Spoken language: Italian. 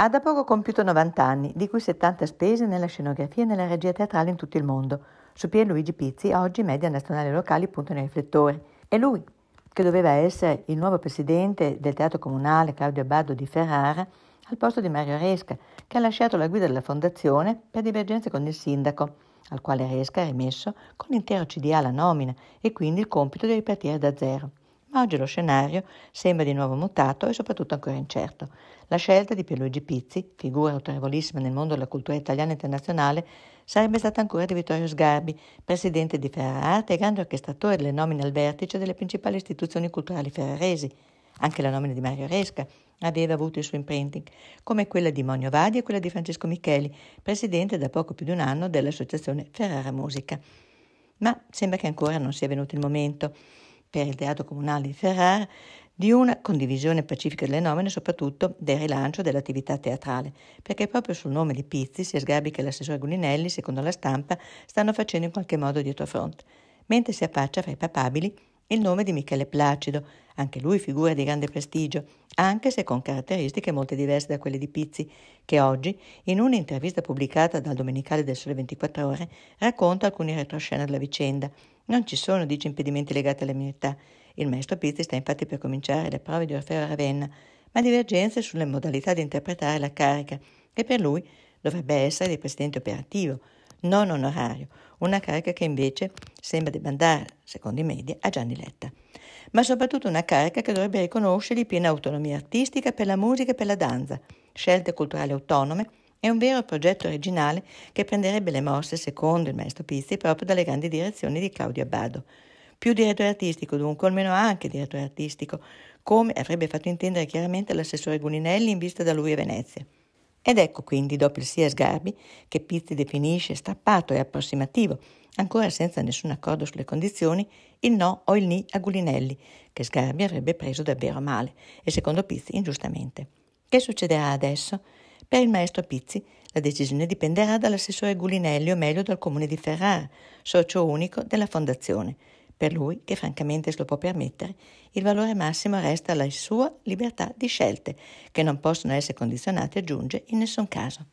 Ha da poco compiuto 90 anni, di cui 70 spese nella scenografia e nella regia teatrale in tutto il mondo. Su Pierluigi Pizzi oggi media nazionale e locali punto nei riflettori. È lui che doveva essere il nuovo presidente del teatro comunale Claudio Abbado di Ferrara al posto di Mario Resca, che ha lasciato la guida della fondazione per divergenze con il sindaco, al quale Resca ha rimesso con l'intero CDA la nomina e quindi il compito di ripartire da zero. Ma oggi lo scenario sembra di nuovo mutato e soprattutto ancora incerto. La scelta di Pierluigi Pizzi, figura autorevolissima nel mondo della cultura italiana e internazionale, sarebbe stata ancora di Vittorio Sgarbi, presidente di Ferrarate e grande orchestratore delle nomine al vertice delle principali istituzioni culturali ferraresi. Anche la nomina di Mario Resca aveva avuto il suo imprinting, come quella di Monio Vadi e quella di Francesco Micheli, presidente da poco più di un anno dell'associazione Ferrara Musica. Ma sembra che ancora non sia venuto il momento per il Teatro Comunale di Ferrara di una condivisione pacifica delle nomine, soprattutto del rilancio dell'attività teatrale, perché proprio sul nome di Pizzi sia Sgarbi che l'assessore Gulinelli, secondo la stampa, stanno facendo in qualche modo dietro fronte, mentre si affaccia fra i papabili il nome di Michele Placido, anche lui figura di grande prestigio, anche se con caratteristiche molto diverse da quelle di Pizzi, che oggi, in un'intervista pubblicata dal Domenicale del Sole 24 Ore, racconta alcuni retroscena della vicenda. Non ci sono, dice, impedimenti legati alla milità. Il maestro Pizzi sta infatti per cominciare le prove di Orfeo a Ravenna, ma divergenze sulle modalità di interpretare la carica, che per lui dovrebbe essere di presidente operativo, non onorario, una carica che invece sembra demandare, secondo i media, a Gianni Letta. Ma soprattutto una carica che dovrebbe riconoscergli piena autonomia artistica per la musica e per la danza, scelte culturali autonome e un vero progetto originale che prenderebbe le mosse, secondo il maestro Pizzi, proprio dalle grandi direzioni di Claudio Abbado. Più direttore artistico, dunque, almeno anche direttore artistico, come avrebbe fatto intendere chiaramente l'assessore Guninelli in vista da lui a Venezia. Ed ecco quindi, dopo il sì a Sgarbi, che Pizzi definisce strappato e approssimativo, ancora senza nessun accordo sulle condizioni, il no o il ni a Gulinelli, che Sgarbi avrebbe preso davvero male e secondo Pizzi ingiustamente. Che succederà adesso? Per il maestro Pizzi la decisione dipenderà dall'assessore Gulinelli o meglio dal comune di Ferrara, socio unico della fondazione, per lui, che francamente se lo può permettere, il valore massimo resta la sua libertà di scelte, che non possono essere condizionate, aggiunge, in nessun caso.